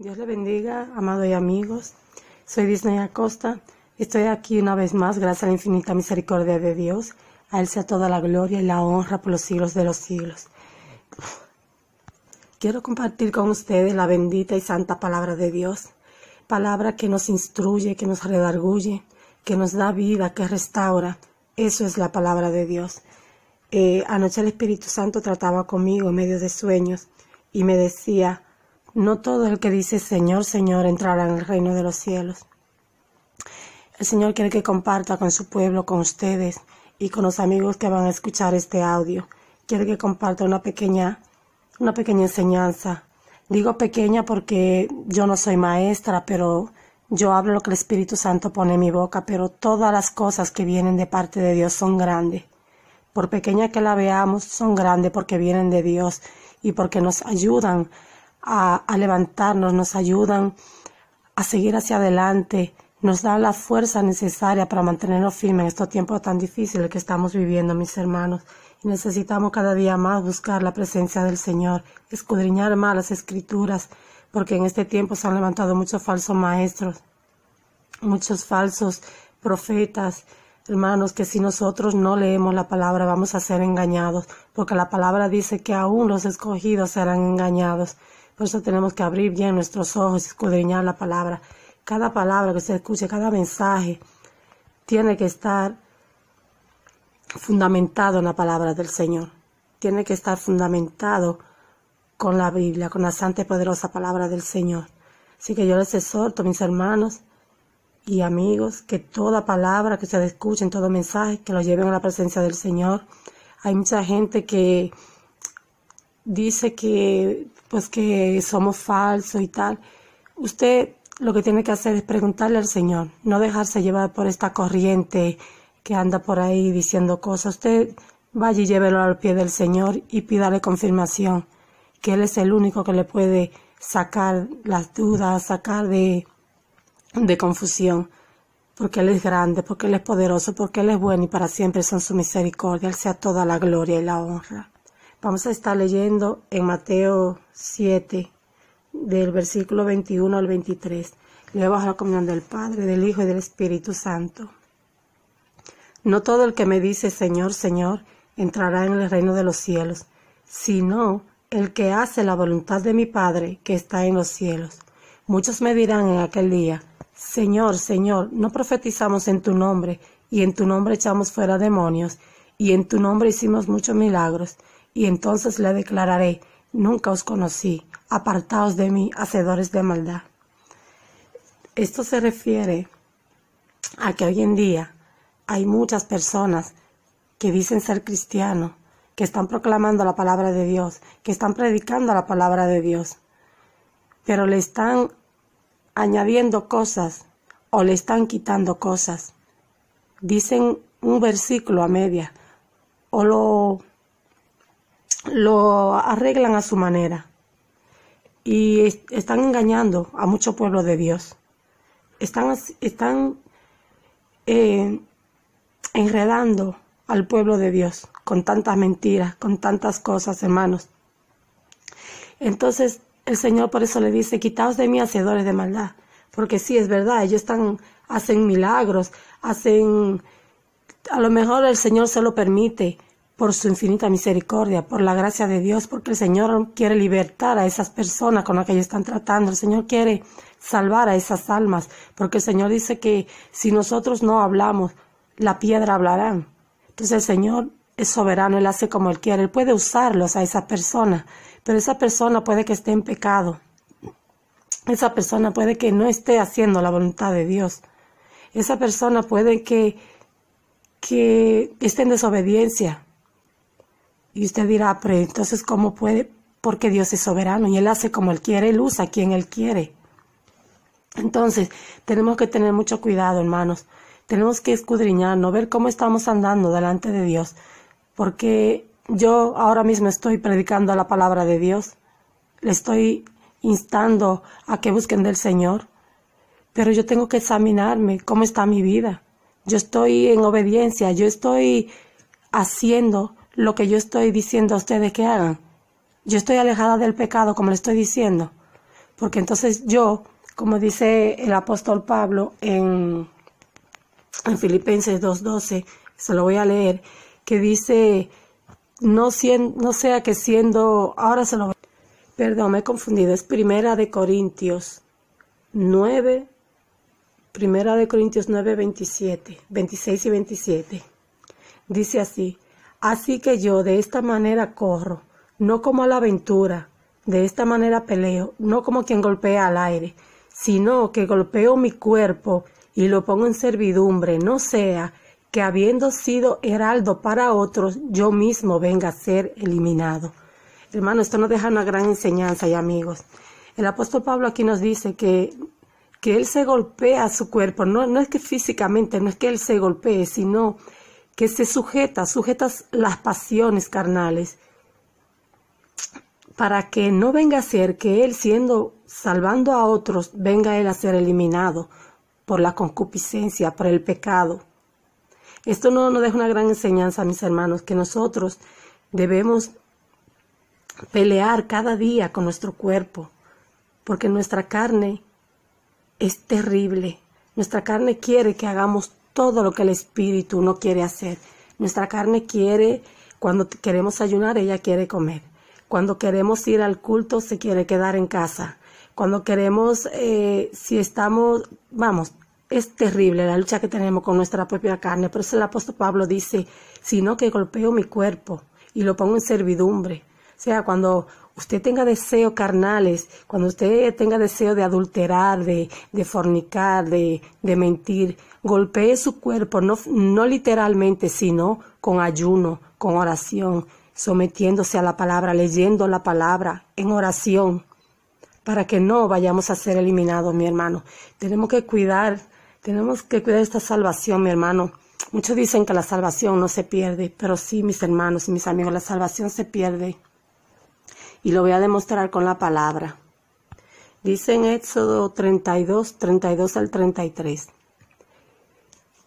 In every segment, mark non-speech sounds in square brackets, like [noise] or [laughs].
Dios le bendiga, amado y amigos. Soy Disney Acosta. Estoy aquí una vez más gracias a la infinita misericordia de Dios. A Él sea toda la gloria y la honra por los siglos de los siglos. Quiero compartir con ustedes la bendita y santa palabra de Dios. Palabra que nos instruye, que nos redarguye, que nos da vida, que restaura. Eso es la palabra de Dios. Eh, anoche el Espíritu Santo trataba conmigo en medio de sueños y me decía, no todo el que dice Señor, Señor entrará en el reino de los cielos. El Señor quiere que comparta con su pueblo, con ustedes y con los amigos que van a escuchar este audio. Quiere que comparta una pequeña, una pequeña enseñanza. Digo pequeña porque yo no soy maestra, pero yo hablo lo que el Espíritu Santo pone en mi boca, pero todas las cosas que vienen de parte de Dios son grandes. Por pequeña que la veamos, son grandes porque vienen de Dios y porque nos ayudan a, levantarnos, nos ayudan a seguir hacia adelante, nos dan la fuerza necesaria para mantenernos firmes en estos tiempos tan difíciles que estamos viviendo, mis hermanos. Y necesitamos cada día más buscar la presencia del Señor, escudriñar más las escrituras, porque en este tiempo se han levantado muchos falsos maestros, muchos falsos profetas, hermanos, que si nosotros no leemos la palabra vamos a ser engañados, porque la palabra dice que aún los escogidos serán engañados. Por eso tenemos que abrir bien nuestros ojos, y escudriñar la palabra. Cada palabra que se escuche, cada mensaje, tiene que estar fundamentado en la palabra del Señor. Tiene que estar fundamentado con la Biblia, con la santa y poderosa palabra del Señor. Así que yo les exhorto, mis hermanos y amigos, que toda palabra que se escuche en todo mensaje, que lo lleven a la presencia del Señor. Hay mucha gente que dice que pues que somos falsos y tal, usted lo que tiene que hacer es preguntarle al Señor, no dejarse llevar por esta corriente que anda por ahí diciendo cosas. Usted vaya y llévelo al pie del Señor y pídale confirmación, que Él es el único que le puede sacar las dudas, sacar de, de confusión, porque Él es grande, porque Él es poderoso, porque Él es bueno y para siempre son su misericordia. Él sea toda la gloria y la honra. Vamos a estar leyendo en Mateo 7, del versículo 21 al 23. Luego la comunión del Padre, del Hijo y del Espíritu Santo. No todo el que me dice Señor, Señor, entrará en el reino de los cielos, sino el que hace la voluntad de mi Padre que está en los cielos. Muchos me dirán en aquel día, Señor, Señor, no profetizamos en tu nombre, y en tu nombre echamos fuera demonios, y en tu nombre hicimos muchos milagros y entonces le declararé, nunca os conocí, apartaos de mí, hacedores de maldad. Esto se refiere a que hoy en día hay muchas personas que dicen ser cristianos, que están proclamando la palabra de Dios, que están predicando la palabra de Dios, pero le están añadiendo cosas o le están quitando cosas. Dicen un versículo a media o lo lo arreglan a su manera y están engañando a mucho pueblo de Dios. Están, están eh, enredando al pueblo de Dios con tantas mentiras, con tantas cosas, hermanos. Entonces el Señor por eso le dice, quitaos de mí hacedores de maldad, porque sí, es verdad, ellos están, hacen milagros, hacen, a lo mejor el Señor se lo permite, por su infinita misericordia, por la gracia de Dios, porque el Señor quiere libertar a esas personas con las que ellos están tratando, el Señor quiere salvar a esas almas, porque el Señor dice que si nosotros no hablamos, la piedra hablará. Entonces el Señor es soberano, Él hace como Él quiere, Él puede usarlos a esas personas, pero esa persona puede que esté en pecado, esa persona puede que no esté haciendo la voluntad de Dios, esa persona puede que, que esté en desobediencia y usted dirá, pero entonces, ¿cómo puede? Porque Dios es soberano y Él hace como Él quiere, Él usa a quien Él quiere. Entonces, tenemos que tener mucho cuidado, hermanos. Tenemos que escudriñarnos, ver cómo estamos andando delante de Dios. Porque yo ahora mismo estoy predicando la palabra de Dios. Le estoy instando a que busquen del Señor. Pero yo tengo que examinarme cómo está mi vida. Yo estoy en obediencia, yo estoy haciendo lo que yo estoy diciendo a ustedes que hagan. Yo estoy alejada del pecado, como le estoy diciendo. Porque entonces yo, como dice el apóstol Pablo en, en Filipenses 2.12, se lo voy a leer, que dice, no, sea que siendo, ahora se lo voy a... Perdón, me he confundido, es Primera de Corintios 9, Primera de Corintios 9, 26 y 27. Dice así, Así que yo de esta manera corro, no como a la aventura, de esta manera peleo, no como quien golpea al aire, sino que golpeo mi cuerpo y lo pongo en servidumbre, no sea que habiendo sido heraldo para otros, yo mismo venga a ser eliminado. Hermano, esto nos deja una gran enseñanza y amigos. El apóstol Pablo aquí nos dice que, que él se golpea su cuerpo, no, no es que físicamente, no es que él se golpee, sino que se sujeta, sujetas las pasiones carnales, para que no venga a ser que él siendo salvando a otros, venga él a ser eliminado por la concupiscencia, por el pecado. Esto no nos deja una gran enseñanza, mis hermanos, que nosotros debemos pelear cada día con nuestro cuerpo, porque nuestra carne es terrible. Nuestra carne quiere que hagamos todo lo que el espíritu no quiere hacer. Nuestra carne quiere, cuando queremos ayunar, ella quiere comer. Cuando queremos ir al culto, se quiere quedar en casa. Cuando queremos, eh, si estamos, vamos, es terrible la lucha que tenemos con nuestra propia carne. Por eso el apóstol Pablo dice, sino que golpeo mi cuerpo y lo pongo en servidumbre. O sea, cuando usted tenga deseos carnales, cuando usted tenga deseo de adulterar, de, fornicar, de, de, mentir, golpee su cuerpo, no, no literalmente, sino con ayuno, con oración, sometiéndose a la palabra, leyendo la palabra, en oración, para que no vayamos a ser eliminados, mi hermano. Tenemos que cuidar, tenemos que cuidar esta salvación, mi hermano. Muchos dicen que la salvación no se pierde, pero sí, mis hermanos y mis amigos, la salvación se pierde y lo voy a demostrar con la palabra. Dice en Éxodo 32, 32 al 33,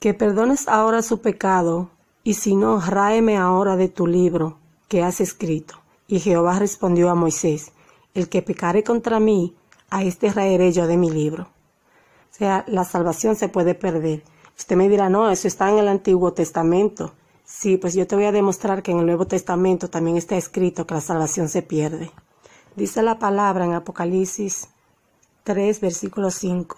que perdones ahora su pecado, y si no, ráeme ahora de tu libro que has escrito. Y Jehová respondió a Moisés, el que pecare contra mí, a este raeré yo de mi libro. O sea, la salvación se puede perder. Usted me dirá, no, eso está en el Antiguo Testamento. Sí, pues yo te voy a demostrar que en el Nuevo Testamento también está escrito que la salvación se pierde. Dice la palabra en Apocalipsis 3, versículo 5.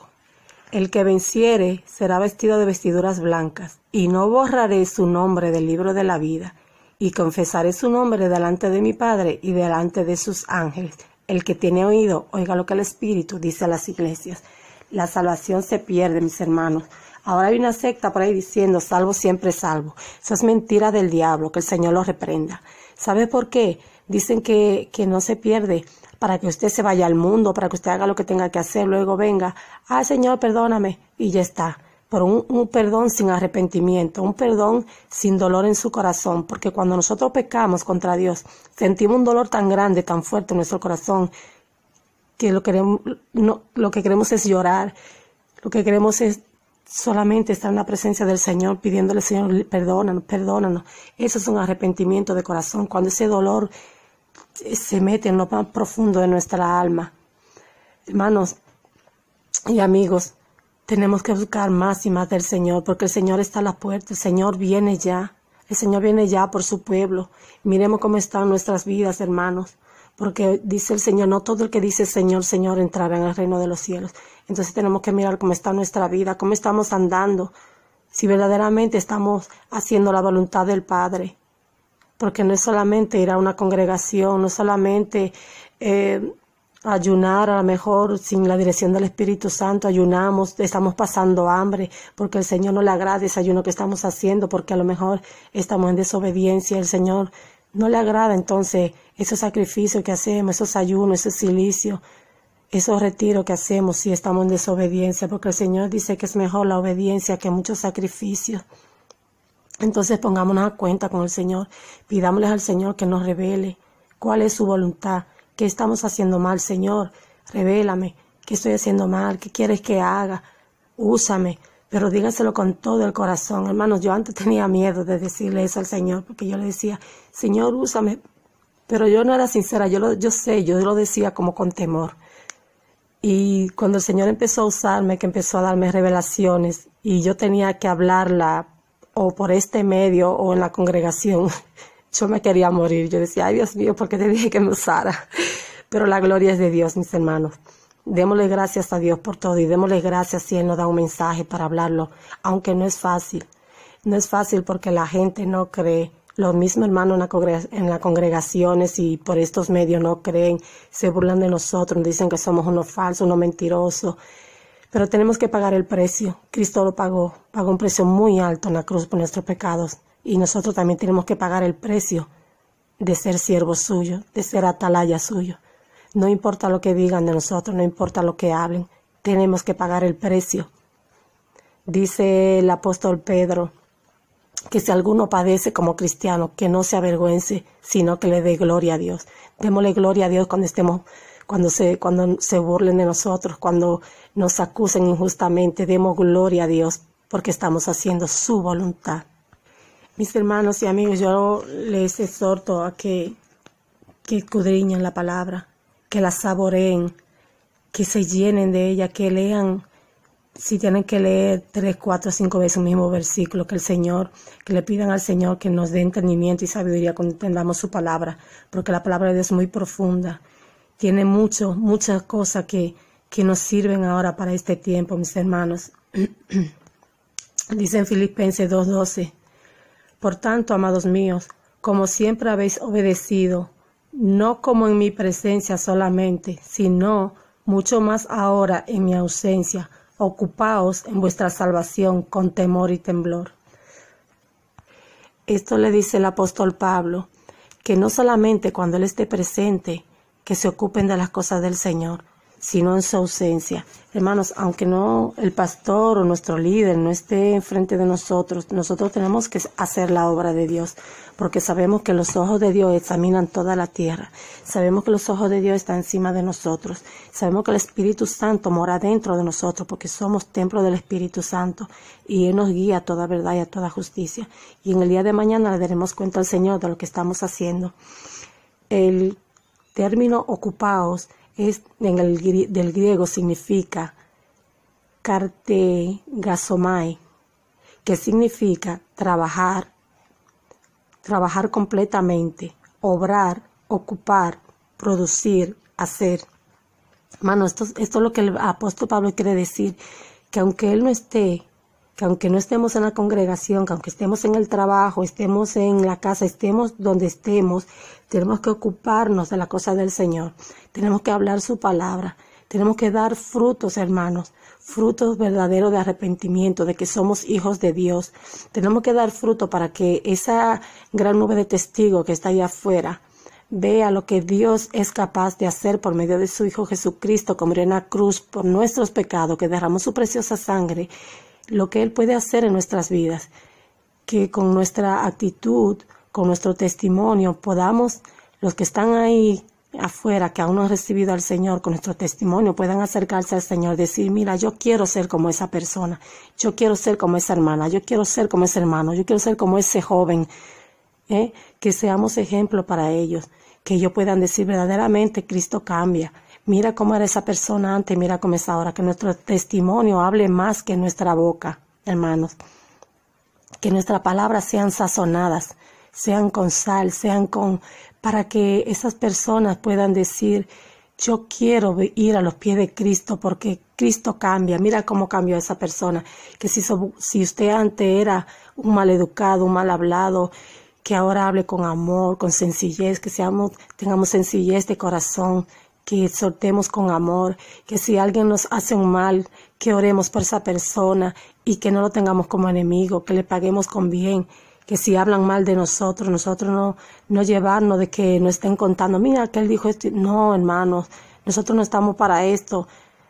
El que venciere será vestido de vestiduras blancas, y no borraré su nombre del libro de la vida, y confesaré su nombre delante de mi Padre y delante de sus ángeles. El que tiene oído, oiga lo que el Espíritu dice a las iglesias. La salvación se pierde, mis hermanos. Ahora hay una secta por ahí diciendo salvo siempre salvo. Eso es mentira del diablo, que el Señor lo reprenda. ¿Sabe por qué? Dicen que, no se pierde para que usted se vaya al mundo, para que usted haga lo que tenga que hacer, luego venga, Ah, Señor, perdóname, y ya está. Por un, un, perdón sin arrepentimiento, un perdón sin dolor en su corazón, porque cuando nosotros pecamos contra Dios, sentimos un dolor tan grande, tan fuerte en nuestro corazón, que lo, queremos, no, lo que queremos es llorar, lo que queremos es solamente estar en la presencia del Señor pidiéndole, Señor, perdónanos, perdónanos. Eso es un arrepentimiento de corazón, cuando ese dolor eh, se mete en lo más profundo de nuestra alma. Hermanos y amigos, tenemos que buscar más y más del Señor, porque el Señor está a la puerta, el Señor viene ya, el Señor viene ya por su pueblo. Miremos cómo están nuestras vidas, hermanos, porque dice el Señor, no todo el que dice Señor, Señor entrará en el reino de los cielos. Entonces tenemos que mirar cómo está nuestra vida, cómo estamos andando, si verdaderamente estamos haciendo la voluntad del Padre. Porque no es solamente ir a una congregación, no es solamente eh, ayunar, a lo mejor sin la dirección del Espíritu Santo, ayunamos, estamos pasando hambre, porque el Señor no le agrada ese ayuno que estamos haciendo, porque a lo mejor estamos en desobediencia, el Señor no le agrada entonces esos sacrificios que hacemos, esos ayunos, esos silicios, esos retiros que hacemos si estamos en desobediencia, porque el Señor dice que es mejor la obediencia que muchos sacrificios. Entonces pongámonos a cuenta con el Señor, pidámosle al Señor que nos revele cuál es su voluntad, qué estamos haciendo mal, Señor, revélame, qué estoy haciendo mal, qué quieres que haga, úsame, pero dígaselo con todo el corazón. Hermanos, yo antes tenía miedo de decirle eso al Señor, porque yo le decía, Señor, úsame, pero yo no era sincera, yo, lo, yo sé, yo lo decía como con temor. Y cuando el Señor empezó a usarme, que empezó a darme revelaciones y yo tenía que hablarla o por este medio o en la congregación, [laughs] yo me quería morir. Yo decía, ay Dios mío, ¿por qué te dije que me usara? [laughs] Pero la gloria es de Dios, mis hermanos. Démosle gracias a Dios por todo y démosle gracias si Él nos da un mensaje para hablarlo, aunque no es fácil. No es fácil porque la gente no cree, los mismos hermanos en, las congregaciones y por estos medios no creen, se burlan de nosotros, dicen que somos unos falsos, unos mentirosos. Pero tenemos que pagar el precio. Cristo lo pagó, pagó un precio muy alto en la cruz por nuestros pecados. Y nosotros también tenemos que pagar el precio de ser siervos suyos, de ser atalaya suyo. No importa lo que digan de nosotros, no importa lo que hablen, tenemos que pagar el precio. Dice el apóstol Pedro, que si alguno padece como cristiano, que no se avergüence, sino que le dé gloria a Dios. Démosle gloria a Dios cuando estemos, cuando se, cuando se burlen de nosotros, cuando nos acusen injustamente, demos gloria a Dios, porque estamos haciendo su voluntad. Mis hermanos y amigos, yo les exhorto a que, que escudriñen la palabra, que la saboreen, que se llenen de ella, que lean si tienen que leer tres, cuatro, cinco veces un mismo versículo, que el Señor, que le pidan al Señor que nos dé entendimiento y sabiduría cuando entendamos su palabra, porque la palabra de Dios es muy profunda, tiene mucho, muchas cosas que, que nos sirven ahora para este tiempo, mis hermanos. [clears throat] Dice en Filipenses 2.12, por tanto, amados míos, como siempre habéis obedecido, no como en mi presencia solamente, sino mucho más ahora en mi ausencia, ocupaos en vuestra salvación con temor y temblor. Esto le dice el apóstol Pablo, que no solamente cuando Él esté presente, que se ocupen de las cosas del Señor, sino en su ausencia. Hermanos, aunque no el pastor o nuestro líder no esté enfrente de nosotros, nosotros tenemos que hacer la obra de Dios, porque sabemos que los ojos de Dios examinan toda la tierra, sabemos que los ojos de Dios están encima de nosotros, sabemos que el Espíritu Santo mora dentro de nosotros, porque somos templo del Espíritu Santo, y Él nos guía a toda verdad y a toda justicia. Y en el día de mañana le daremos cuenta al Señor de lo que estamos haciendo. El término ocupaos en el, del griego significa gasomai, que significa trabajar, trabajar completamente, obrar, ocupar, producir, hacer. Mano, esto, esto es lo que el apóstol Pablo quiere decir, que aunque él no esté que aunque no estemos en la congregación, que aunque estemos en el trabajo, estemos en la casa, estemos donde estemos, tenemos que ocuparnos de la cosa del Señor, tenemos que hablar su palabra, tenemos que dar frutos, hermanos, frutos verdaderos de arrepentimiento, de que somos hijos de Dios. Tenemos que dar fruto para que esa gran nube de testigos que está allá afuera vea lo que Dios es capaz de hacer por medio de su Hijo Jesucristo, como en la cruz, por nuestros pecados, que derramó su preciosa sangre lo que Él puede hacer en nuestras vidas, que con nuestra actitud, con nuestro testimonio, podamos, los que están ahí afuera, que aún no han recibido al Señor, con nuestro testimonio, puedan acercarse al Señor, decir, mira, yo quiero ser como esa persona, yo quiero ser como esa hermana, yo quiero ser como ese hermano, yo quiero ser como ese joven, ¿eh? que seamos ejemplo para ellos, que ellos puedan decir verdaderamente, Cristo cambia, Mira cómo era esa persona antes, mira cómo es ahora. Que nuestro testimonio hable más que nuestra boca, hermanos. Que nuestras palabras sean sazonadas, sean con sal, sean con... para que esas personas puedan decir, yo quiero ir a los pies de Cristo porque Cristo cambia. Mira cómo cambió esa persona. Que si, si usted antes era un mal educado, un mal hablado, que ahora hable con amor, con sencillez, que seamos, tengamos sencillez de corazón, que soltemos con amor, que si alguien nos hace un mal, que oremos por esa persona y que no lo tengamos como enemigo, que le paguemos con bien, que si hablan mal de nosotros, nosotros no, no llevarnos de que nos estén contando, mira que él dijo esto, no hermanos, nosotros no estamos para esto,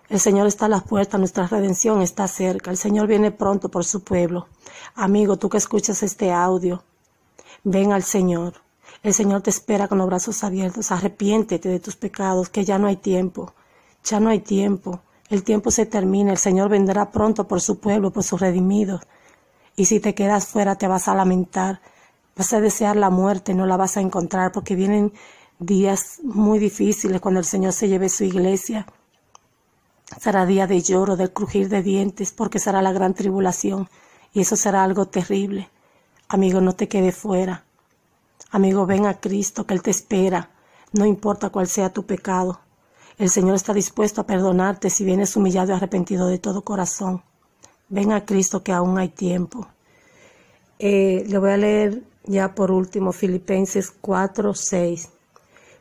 el Señor está a las puertas, nuestra redención está cerca, el Señor viene pronto por su pueblo. Amigo, tú que escuchas este audio, ven al Señor. El Señor te espera con los brazos abiertos. Arrepiéntete de tus pecados, que ya no hay tiempo. Ya no hay tiempo. El tiempo se termina. El Señor vendrá pronto por su pueblo, por sus redimidos. Y si te quedas fuera, te vas a lamentar. Vas a desear la muerte, no la vas a encontrar, porque vienen días muy difíciles cuando el Señor se lleve su iglesia. Será día de lloro, del crujir de dientes, porque será la gran tribulación. Y eso será algo terrible. Amigo, no te quedes fuera. Amigo, ven a Cristo, que Él te espera, no importa cuál sea tu pecado. El Señor está dispuesto a perdonarte si vienes humillado y arrepentido de todo corazón. Ven a Cristo, que aún hay tiempo. Eh, le voy a leer ya por último Filipenses 4, 6.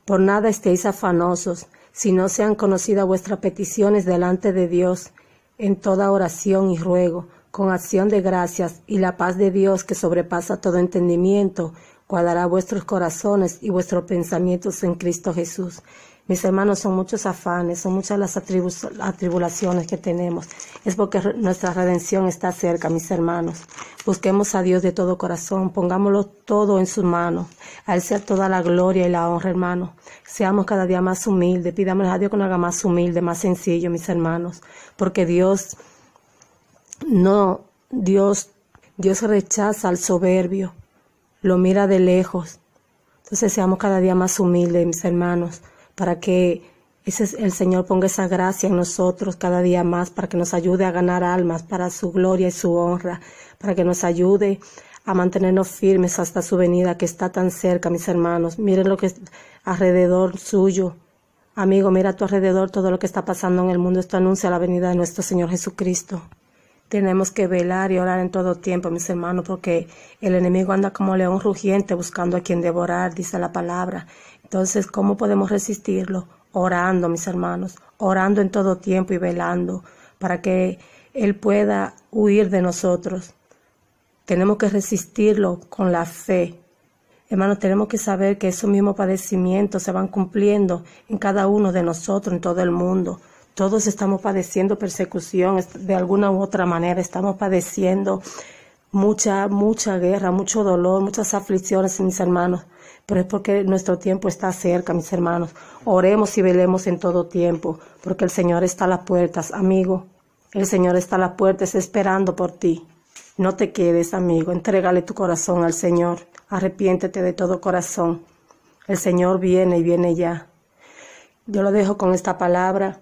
Por nada estéis afanosos, si no sean conocidas vuestras peticiones delante de Dios, en toda oración y ruego, con acción de gracias, y la paz de Dios que sobrepasa todo entendimiento, guardará vuestros corazones y vuestros pensamientos en Cristo Jesús. Mis hermanos, son muchos afanes, son muchas las atribulaciones que tenemos. Es porque nuestra redención está cerca, mis hermanos. Busquemos a Dios de todo corazón, pongámoslo todo en sus manos. A Él sea toda la gloria y la honra, hermanos. Seamos cada día más humildes, Pidámosle a Dios que nos haga más humilde, más sencillo, mis hermanos. Porque Dios, no, Dios, Dios rechaza al soberbio lo mira de lejos. Entonces seamos cada día más humildes, mis hermanos, para que ese, el Señor ponga esa gracia en nosotros cada día más, para que nos ayude a ganar almas para su gloria y su honra, para que nos ayude a mantenernos firmes hasta su venida que está tan cerca, mis hermanos. Miren lo que es alrededor suyo. Amigo, mira a tu alrededor todo lo que está pasando en el mundo. Esto anuncia la venida de nuestro Señor Jesucristo. Tenemos que velar y orar en todo tiempo, mis hermanos, porque el enemigo anda como león rugiente buscando a quien devorar, dice la palabra. Entonces, ¿cómo podemos resistirlo? Orando, mis hermanos, orando en todo tiempo y velando para que Él pueda huir de nosotros. Tenemos que resistirlo con la fe. Hermanos, tenemos que saber que esos mismos padecimientos se van cumpliendo en cada uno de nosotros, en todo el mundo todos estamos padeciendo persecución, de alguna u otra manera estamos padeciendo mucha, mucha guerra, mucho dolor, muchas aflicciones, mis hermanos. Pero es porque nuestro tiempo está cerca, mis hermanos. Oremos y velemos en todo tiempo, porque el Señor está a las puertas, amigo. El Señor está a las puertas esperando por ti. No te quedes, amigo. Entrégale tu corazón al Señor. Arrepiéntete de todo corazón. El Señor viene y viene ya. Yo lo dejo con esta palabra.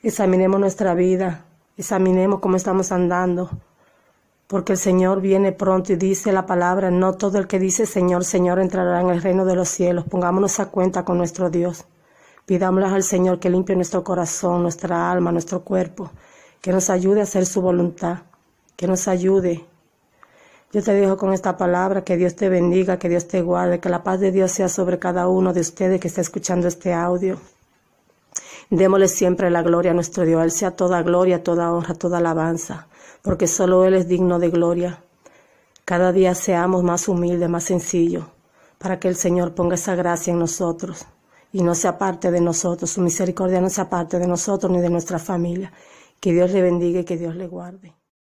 Examinemos nuestra vida, examinemos cómo estamos andando, porque el Señor viene pronto y dice la palabra, no todo el que dice Señor, Señor entrará en el reino de los cielos. Pongámonos a cuenta con nuestro Dios. Pidámosle al Señor que limpie nuestro corazón, nuestra alma, nuestro cuerpo, que nos ayude a hacer su voluntad, que nos ayude. Yo te dejo con esta palabra, que Dios te bendiga, que Dios te guarde, que la paz de Dios sea sobre cada uno de ustedes que está escuchando este audio. Démosle siempre la gloria a nuestro Dios. Él sea toda gloria, toda honra, toda alabanza, porque solo Él es digno de gloria. Cada día seamos más humildes, más sencillos, para que el Señor ponga esa gracia en nosotros y no se aparte de nosotros, su misericordia no se aparte de nosotros ni de nuestra familia. Que Dios le bendiga y que Dios le guarde.